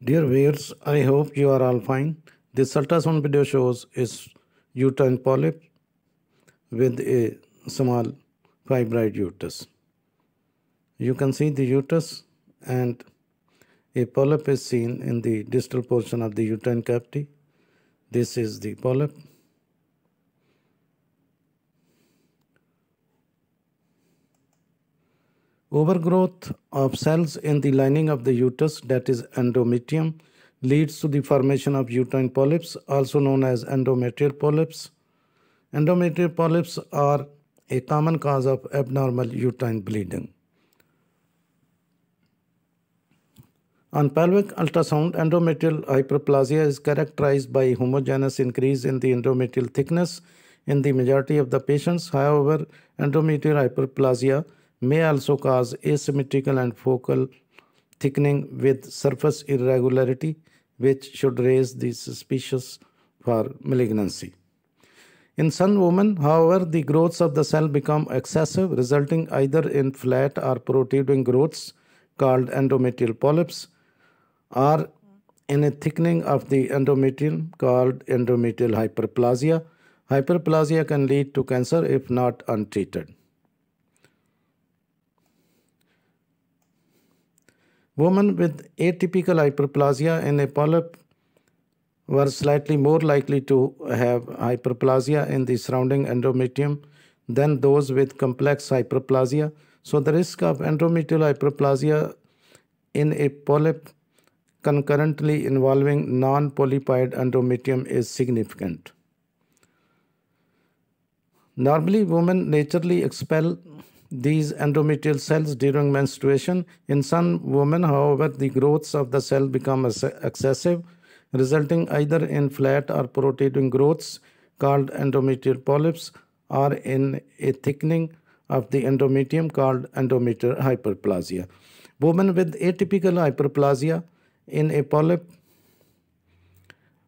Dear viewers, I hope you are all fine. This ultrasound video shows is uterine polyp with a small fibroid uterus. You can see the uterus and a polyp is seen in the distal portion of the uterine cavity. This is the polyp. Overgrowth of cells in the lining of the uterus, that is endometrium, leads to the formation of uterine polyps, also known as endometrial polyps. Endometrial polyps are a common cause of abnormal uterine bleeding. On pelvic ultrasound, endometrial hyperplasia is characterized by homogeneous increase in the endometrial thickness in the majority of the patients. However, endometrial hyperplasia may also cause asymmetrical and focal thickening with surface irregularity, which should raise the suspicious for malignancy. In some women, however, the growths of the cell become excessive, resulting either in flat or protruding growths called endometrial polyps or in a thickening of the endometrium called endometrial hyperplasia. Hyperplasia can lead to cancer if not untreated. Women with atypical hyperplasia and a polyp were slightly more likely to have hyperplasia in the surrounding endometrium than those with complex hyperplasia. So the risk of endometrial hyperplasia in a polyp concurrently involving non-polypoid endometrium is significant. Normally, women naturally expel these endometrial cells during menstruation. In some women, however, the growths of the cell become excessive, resulting either in flat or protruding growths called endometrial polyps or in a thickening of the endometrium called endometrial hyperplasia. Women with atypical hyperplasia in a polyp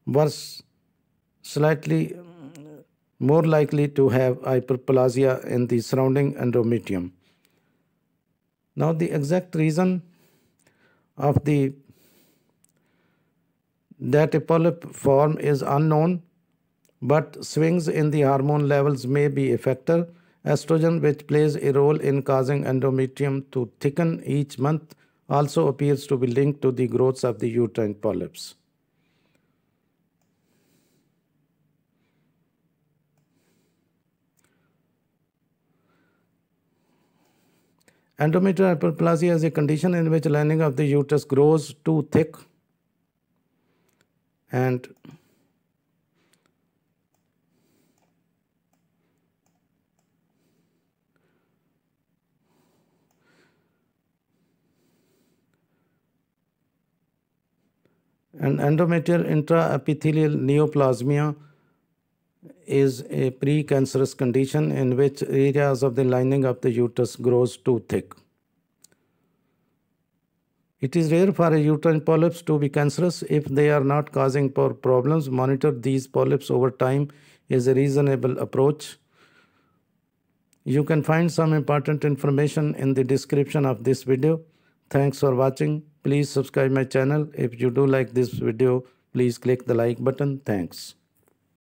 was slightly more likely to have hyperplasia in the surrounding endometrium. Now the exact reason of the that a polyp form is unknown but swings in the hormone levels may be a factor. Estrogen which plays a role in causing endometrium to thicken each month also appears to be linked to the growth of the uterine polyps. Endometrial hyperplasia is a condition in which lining of the uterus grows too thick and and endometrial intraepithelial neoplasmia is a precancerous condition in which areas of the lining of the uterus grows too thick. It is rare for a uterine polyps to be cancerous if they are not causing problems. Monitor these polyps over time is a reasonable approach. You can find some important information in the description of this video. Thanks for watching. Please subscribe my channel. If you do like this video, please click the like button. Thanks.